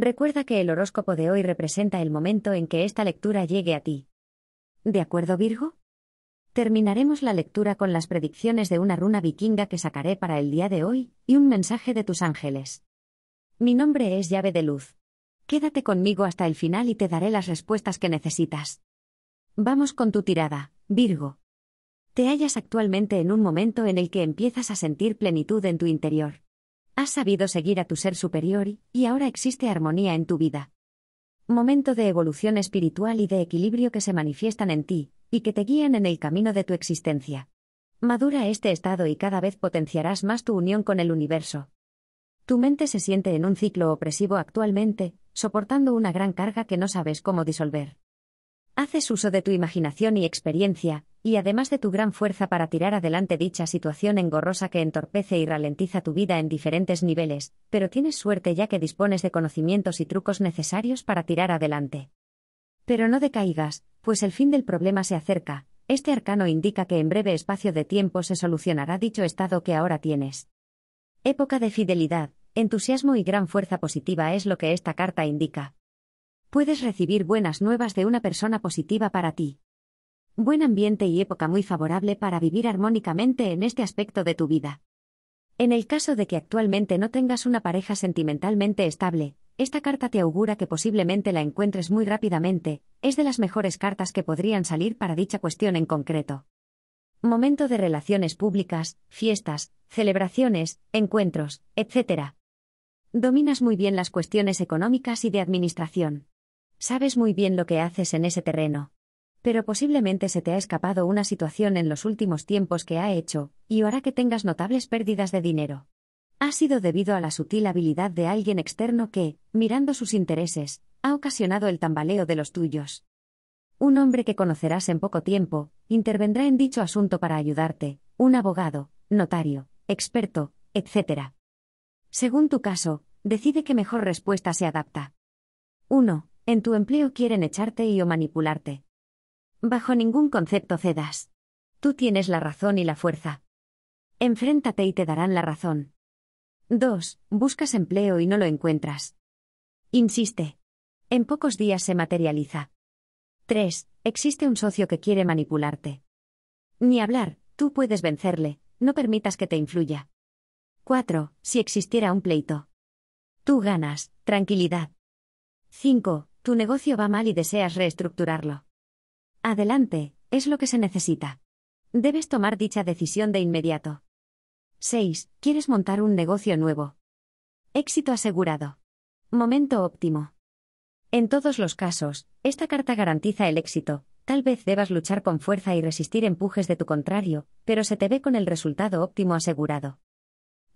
Recuerda que el horóscopo de hoy representa el momento en que esta lectura llegue a ti. ¿De acuerdo, Virgo? Terminaremos la lectura con las predicciones de una runa vikinga que sacaré para el día de hoy, y un mensaje de tus ángeles. Mi nombre es llave de luz. Quédate conmigo hasta el final y te daré las respuestas que necesitas. Vamos con tu tirada, Virgo. Te hallas actualmente en un momento en el que empiezas a sentir plenitud en tu interior. Has sabido seguir a tu ser superior y, ahora existe armonía en tu vida. Momento de evolución espiritual y de equilibrio que se manifiestan en ti, y que te guían en el camino de tu existencia. Madura este estado y cada vez potenciarás más tu unión con el universo. Tu mente se siente en un ciclo opresivo actualmente, soportando una gran carga que no sabes cómo disolver. Haces uso de tu imaginación y experiencia, y además de tu gran fuerza para tirar adelante dicha situación engorrosa que entorpece y ralentiza tu vida en diferentes niveles, pero tienes suerte ya que dispones de conocimientos y trucos necesarios para tirar adelante. Pero no decaigas, pues el fin del problema se acerca, este arcano indica que en breve espacio de tiempo se solucionará dicho estado que ahora tienes. Época de fidelidad, entusiasmo y gran fuerza positiva es lo que esta carta indica. Puedes recibir buenas nuevas de una persona positiva para ti. Buen ambiente y época muy favorable para vivir armónicamente en este aspecto de tu vida. En el caso de que actualmente no tengas una pareja sentimentalmente estable, esta carta te augura que posiblemente la encuentres muy rápidamente, es de las mejores cartas que podrían salir para dicha cuestión en concreto. Momento de relaciones públicas, fiestas, celebraciones, encuentros, etc. Dominas muy bien las cuestiones económicas y de administración. Sabes muy bien lo que haces en ese terreno pero posiblemente se te ha escapado una situación en los últimos tiempos que ha hecho, y hará que tengas notables pérdidas de dinero. Ha sido debido a la sutil habilidad de alguien externo que, mirando sus intereses, ha ocasionado el tambaleo de los tuyos. Un hombre que conocerás en poco tiempo, intervendrá en dicho asunto para ayudarte, un abogado, notario, experto, etc. Según tu caso, decide qué mejor respuesta se adapta. 1. En tu empleo quieren echarte y o manipularte. Bajo ningún concepto cedas. Tú tienes la razón y la fuerza. Enfréntate y te darán la razón. 2. Buscas empleo y no lo encuentras. Insiste. En pocos días se materializa. 3. Existe un socio que quiere manipularte. Ni hablar, tú puedes vencerle, no permitas que te influya. 4. Si existiera un pleito. Tú ganas, tranquilidad. 5. Tu negocio va mal y deseas reestructurarlo. Adelante, es lo que se necesita. Debes tomar dicha decisión de inmediato. 6. Quieres montar un negocio nuevo. Éxito asegurado. Momento óptimo. En todos los casos, esta carta garantiza el éxito. Tal vez debas luchar con fuerza y resistir empujes de tu contrario, pero se te ve con el resultado óptimo asegurado.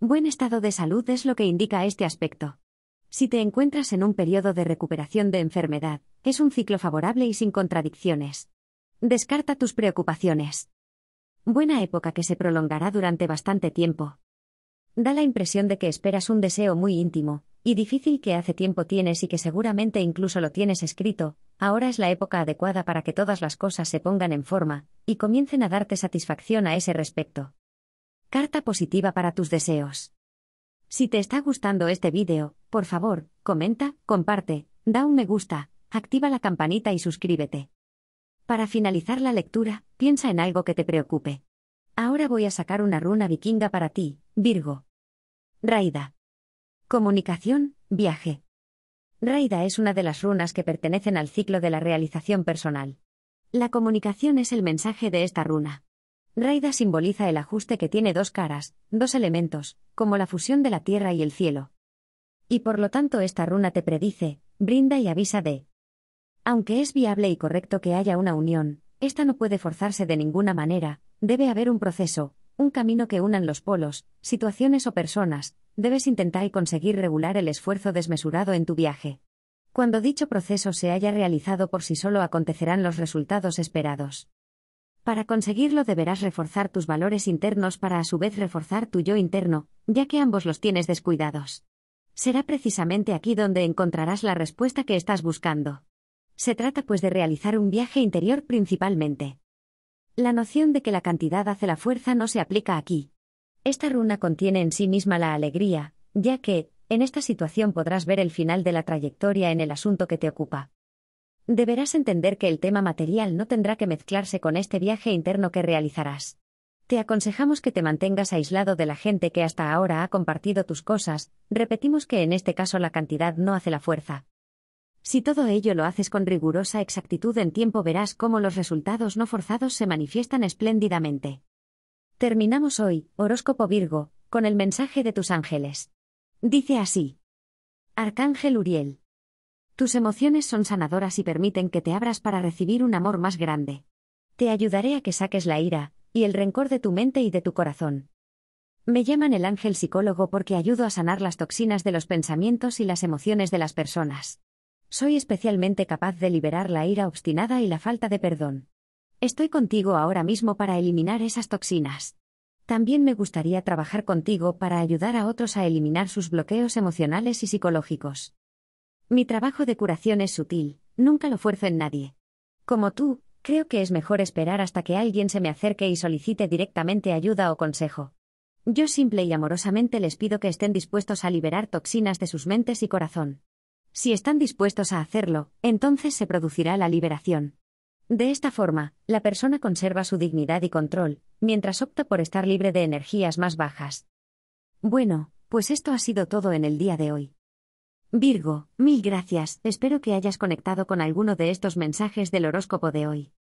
Buen estado de salud es lo que indica este aspecto. Si te encuentras en un periodo de recuperación de enfermedad, es un ciclo favorable y sin contradicciones. Descarta tus preocupaciones. Buena época que se prolongará durante bastante tiempo. Da la impresión de que esperas un deseo muy íntimo, y difícil que hace tiempo tienes y que seguramente incluso lo tienes escrito, ahora es la época adecuada para que todas las cosas se pongan en forma, y comiencen a darte satisfacción a ese respecto. Carta positiva para tus deseos. Si te está gustando este vídeo, por favor, comenta, comparte, da un me gusta, activa la campanita y suscríbete. Para finalizar la lectura, piensa en algo que te preocupe. Ahora voy a sacar una runa vikinga para ti, Virgo. Raida. Comunicación, viaje. Raida es una de las runas que pertenecen al ciclo de la realización personal. La comunicación es el mensaje de esta runa. Raida simboliza el ajuste que tiene dos caras, dos elementos, como la fusión de la tierra y el cielo. Y por lo tanto esta runa te predice, brinda y avisa de aunque es viable y correcto que haya una unión, esta no puede forzarse de ninguna manera, debe haber un proceso, un camino que unan los polos, situaciones o personas, debes intentar y conseguir regular el esfuerzo desmesurado en tu viaje. Cuando dicho proceso se haya realizado por sí solo acontecerán los resultados esperados. Para conseguirlo deberás reforzar tus valores internos para a su vez reforzar tu yo interno, ya que ambos los tienes descuidados. Será precisamente aquí donde encontrarás la respuesta que estás buscando. Se trata pues de realizar un viaje interior principalmente. La noción de que la cantidad hace la fuerza no se aplica aquí. Esta runa contiene en sí misma la alegría, ya que, en esta situación podrás ver el final de la trayectoria en el asunto que te ocupa. Deberás entender que el tema material no tendrá que mezclarse con este viaje interno que realizarás. Te aconsejamos que te mantengas aislado de la gente que hasta ahora ha compartido tus cosas, repetimos que en este caso la cantidad no hace la fuerza. Si todo ello lo haces con rigurosa exactitud en tiempo verás cómo los resultados no forzados se manifiestan espléndidamente. Terminamos hoy, horóscopo Virgo, con el mensaje de tus ángeles. Dice así. Arcángel Uriel. Tus emociones son sanadoras y permiten que te abras para recibir un amor más grande. Te ayudaré a que saques la ira, y el rencor de tu mente y de tu corazón. Me llaman el ángel psicólogo porque ayudo a sanar las toxinas de los pensamientos y las emociones de las personas soy especialmente capaz de liberar la ira obstinada y la falta de perdón. Estoy contigo ahora mismo para eliminar esas toxinas. También me gustaría trabajar contigo para ayudar a otros a eliminar sus bloqueos emocionales y psicológicos. Mi trabajo de curación es sutil, nunca lo fuerzo en nadie. Como tú, creo que es mejor esperar hasta que alguien se me acerque y solicite directamente ayuda o consejo. Yo simple y amorosamente les pido que estén dispuestos a liberar toxinas de sus mentes y corazón. Si están dispuestos a hacerlo, entonces se producirá la liberación. De esta forma, la persona conserva su dignidad y control, mientras opta por estar libre de energías más bajas. Bueno, pues esto ha sido todo en el día de hoy. Virgo, mil gracias, espero que hayas conectado con alguno de estos mensajes del horóscopo de hoy.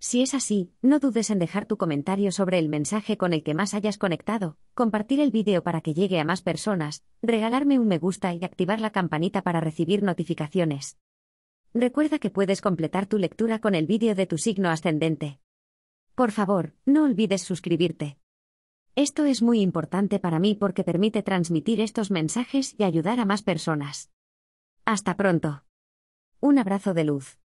Si es así, no dudes en dejar tu comentario sobre el mensaje con el que más hayas conectado, compartir el vídeo para que llegue a más personas, regalarme un me gusta y activar la campanita para recibir notificaciones. Recuerda que puedes completar tu lectura con el vídeo de tu signo ascendente. Por favor, no olvides suscribirte. Esto es muy importante para mí porque permite transmitir estos mensajes y ayudar a más personas. Hasta pronto. Un abrazo de luz.